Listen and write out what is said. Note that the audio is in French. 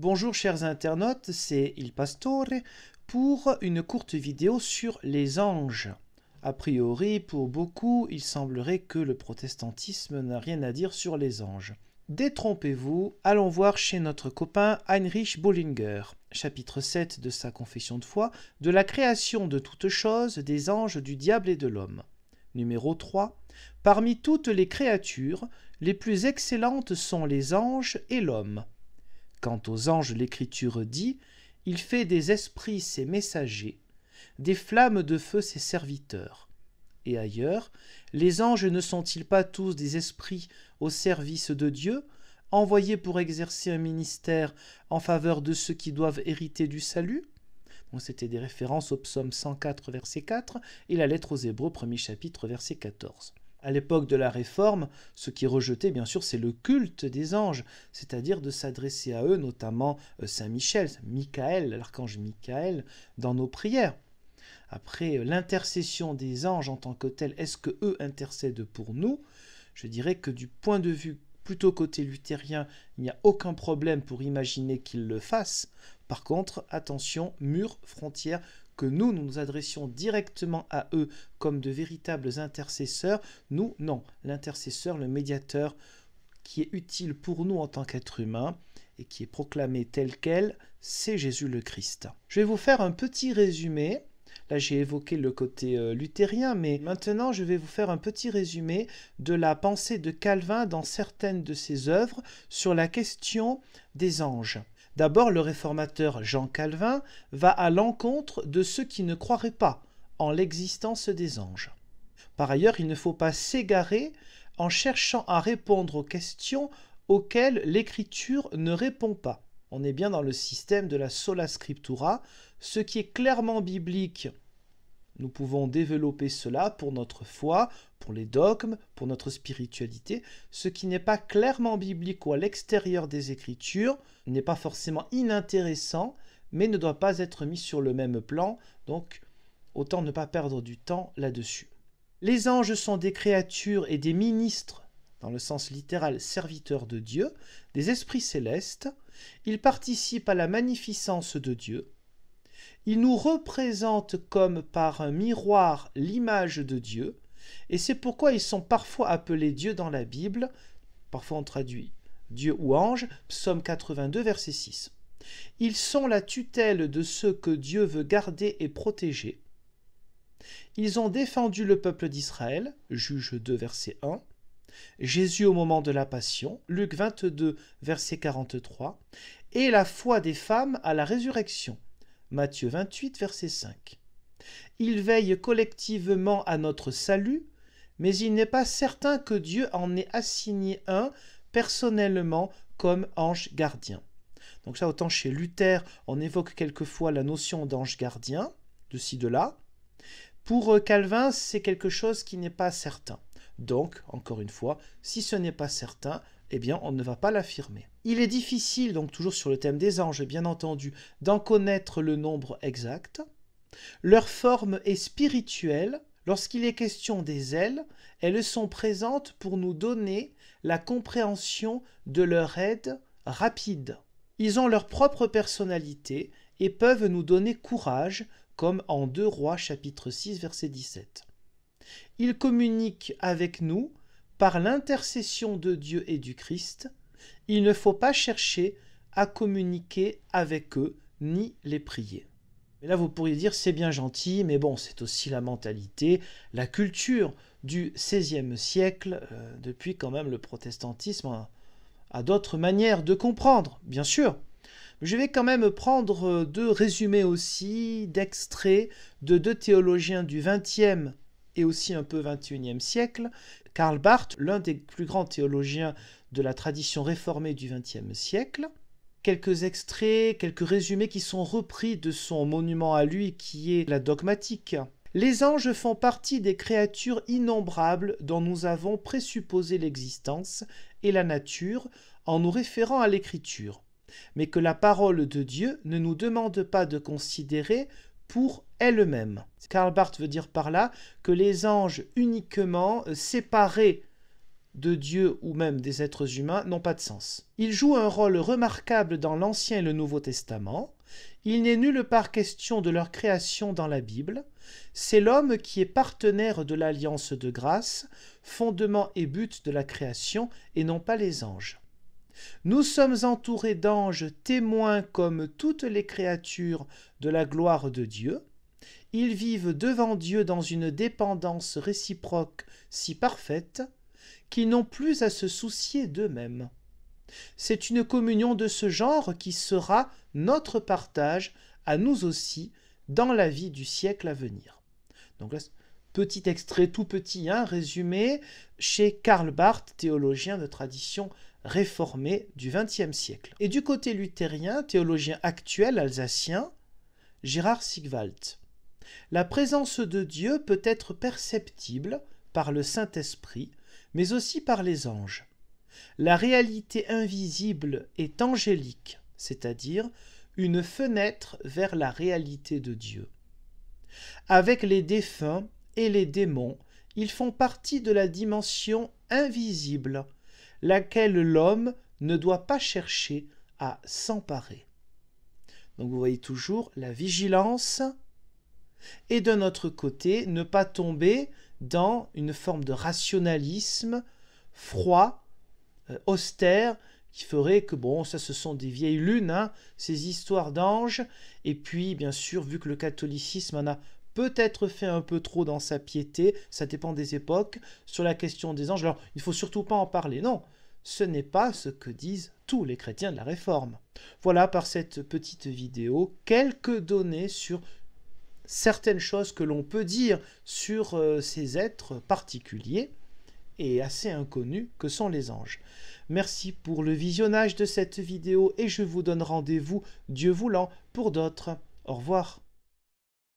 Bonjour chers internautes, c'est Il Pastore pour une courte vidéo sur les anges. A priori, pour beaucoup, il semblerait que le protestantisme n'a rien à dire sur les anges. Détrompez-vous, allons voir chez notre copain Heinrich Bollinger, chapitre 7 de sa Confession de foi, de la création de toutes choses, des anges, du diable et de l'homme. Numéro 3. Parmi toutes les créatures, les plus excellentes sont les anges et l'homme. Quant aux anges, l'Écriture dit, Il fait des esprits ses messagers, des flammes de feu ses serviteurs. Et ailleurs, les anges ne sont-ils pas tous des esprits au service de Dieu, envoyés pour exercer un ministère en faveur de ceux qui doivent hériter du salut C'était des références au psaume 104, verset 4, et la lettre aux Hébreux, premier chapitre, verset 14 à l'époque de la Réforme, ce qui rejetait bien sûr, c'est le culte des anges, c'est-à-dire de s'adresser à eux, notamment euh, Saint Michel, Michael, l'archange Michael, dans nos prières. Après euh, l'intercession des anges en tant que tels, est-ce que eux intercèdent pour nous Je dirais que du point de vue plutôt côté luthérien, il n'y a aucun problème pour imaginer qu'ils le fassent. Par contre, attention, mur, frontière, que nous, nous nous adressions directement à eux comme de véritables intercesseurs. Nous, non, l'intercesseur, le médiateur qui est utile pour nous en tant qu'être humain et qui est proclamé tel quel, c'est Jésus le Christ. Je vais vous faire un petit résumé Là, j'ai évoqué le côté euh, luthérien, mais maintenant, je vais vous faire un petit résumé de la pensée de Calvin dans certaines de ses œuvres sur la question des anges. D'abord, le réformateur Jean Calvin va à l'encontre de ceux qui ne croiraient pas en l'existence des anges. Par ailleurs, il ne faut pas s'égarer en cherchant à répondre aux questions auxquelles l'Écriture ne répond pas. On est bien dans le système de la sola scriptura, ce qui est clairement biblique nous pouvons développer cela pour notre foi, pour les dogmes, pour notre spiritualité. Ce qui n'est pas clairement biblique ou à l'extérieur des Écritures n'est pas forcément inintéressant, mais ne doit pas être mis sur le même plan, donc autant ne pas perdre du temps là-dessus. Les anges sont des créatures et des ministres, dans le sens littéral serviteurs de Dieu, des esprits célestes. Ils participent à la magnificence de Dieu, ils nous représentent comme par un miroir l'image de Dieu, et c'est pourquoi ils sont parfois appelés Dieu dans la Bible, parfois on traduit Dieu ou ange, psaume 82, verset 6. Ils sont la tutelle de ceux que Dieu veut garder et protéger. Ils ont défendu le peuple d'Israël, juge 2, verset 1. Jésus au moment de la Passion, Luc 22, verset 43, et la foi des femmes à la résurrection, Matthieu 28, verset 5. Il veille collectivement à notre salut, mais il n'est pas certain que Dieu en ait assigné un personnellement comme ange gardien. Donc ça, autant chez Luther, on évoque quelquefois la notion d'ange gardien, de ci, de là. Pour euh, Calvin, c'est quelque chose qui n'est pas certain. Donc, encore une fois, si ce n'est pas certain, eh bien, on ne va pas l'affirmer. Il est difficile, donc toujours sur le thème des anges, bien entendu, d'en connaître le nombre exact. Leur forme est spirituelle. Lorsqu'il est question des ailes, elles sont présentes pour nous donner la compréhension de leur aide rapide. Ils ont leur propre personnalité et peuvent nous donner courage, comme en 2 Rois chapitre 6 verset 17. Ils communiquent avec nous par l'intercession de Dieu et du Christ, il ne faut pas chercher à communiquer avec eux ni les prier. Mais là, vous pourriez dire, c'est bien gentil, mais bon, c'est aussi la mentalité, la culture du XVIe siècle, euh, depuis quand même le protestantisme, a, d'autres manières de comprendre, bien sûr. Je vais quand même prendre euh, deux résumés aussi, d'extraits de deux théologiens du XXe et aussi un peu XXIe siècle, Karl Barth, l'un des plus grands théologiens de la tradition réformée du XXe siècle. Quelques extraits, quelques résumés qui sont repris de son monument à lui qui est la dogmatique. Les anges font partie des créatures innombrables dont nous avons présupposé l'existence et la nature en nous référant à l'écriture, mais que la parole de Dieu ne nous demande pas de considérer pour elle-même. Karl Barth veut dire par là que les anges uniquement euh, séparés de Dieu ou même des êtres humains n'ont pas de sens. Ils jouent un rôle remarquable dans l'Ancien et le Nouveau Testament. Il n'est nulle part question de leur création dans la Bible. C'est l'homme qui est partenaire de l'alliance de grâce, fondement et but de la création, et non pas les anges. Nous sommes entourés d'anges témoins comme toutes les créatures de la gloire de Dieu. Ils vivent devant Dieu dans une dépendance réciproque si parfaite qu'ils n'ont plus à se soucier d'eux-mêmes. C'est une communion de ce genre qui sera notre partage à nous aussi dans la vie du siècle à venir. Donc petit extrait tout petit, hein, résumé, chez Karl Barth, théologien de tradition réformé du XXe siècle. Et du côté luthérien, théologien actuel alsacien, Gérard Sigwalt. La présence de Dieu peut être perceptible par le Saint-Esprit, mais aussi par les anges. La réalité invisible est angélique, c'est-à-dire une fenêtre vers la réalité de Dieu. Avec les défunts et les démons, ils font partie de la dimension invisible laquelle l'homme ne doit pas chercher à s'emparer. Donc vous voyez toujours la vigilance et de notre côté ne pas tomber dans une forme de rationalisme froid, euh, austère, qui ferait que, bon, ça ce sont des vieilles lunes, hein, ces histoires d'anges, et puis bien sûr, vu que le catholicisme en a peut-être fait un peu trop dans sa piété, ça dépend des époques, sur la question des anges. Alors, il ne faut surtout pas en parler, non. Ce n'est pas ce que disent tous les chrétiens de la Réforme. Voilà par cette petite vidéo quelques données sur certaines choses que l'on peut dire sur euh, ces êtres particuliers et assez inconnus que sont les anges. Merci pour le visionnage de cette vidéo et je vous donne rendez-vous, Dieu voulant, pour d'autres. Au revoir.